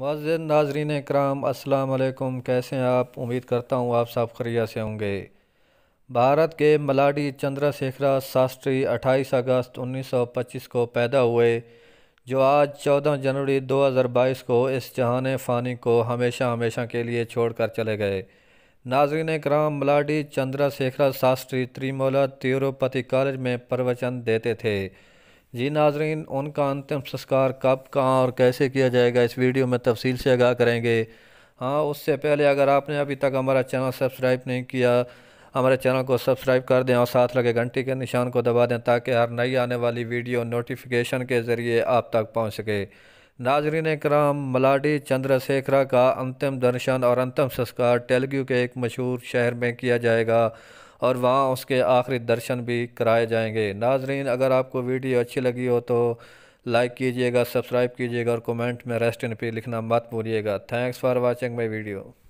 मज़द नाजरीन कराम असलकम कैसे हैं आप उम्मीद करता हूँ आप साफ खरिया से होंगे भारत के मलाडी चंद्रशेखरा शास्त्री 28 अगस्त 1925 को पैदा हुए जो आज 14 जनवरी 2022 को इस जहान फ़ानी को हमेशा हमेशा के लिए छोड़ कर चले गए नाजरीन कराम मलाडी चंद्रशेखरा शास्त्री त्रिमोला तिरुपति कॉलेज में प्रवचन देते थे जी नाजरीन उनका अंतिम संस्कार कब कहाँ और कैसे किया जाएगा इस वीडियो में तफसील से आगाह करेंगे हाँ उससे पहले अगर आपने अभी तक हमारा चैनल सब्सक्राइब नहीं किया हमारे चैनल को सब्सक्राइब कर दें और साथ लगे घंटे के निशान को दबा दें ताकि हर नई आने वाली वीडियो नोटिफिकेशन के ज़रिए आप तक पहुँच सके नाजरीन कराम मलाडी चंद्रशेखरा का अंतिम दर्शन और अंतिम संस्कार तेलगू के एक मशहूर शहर में किया जाएगा और वहाँ उसके आखिरी दर्शन भी कराए जाएंगे नाजरीन अगर आपको वीडियो अच्छी लगी हो तो लाइक कीजिएगा सब्सक्राइब कीजिएगा और कमेंट में रेस्ट इन पे लिखना मत भूलिएगा thanks for watching my video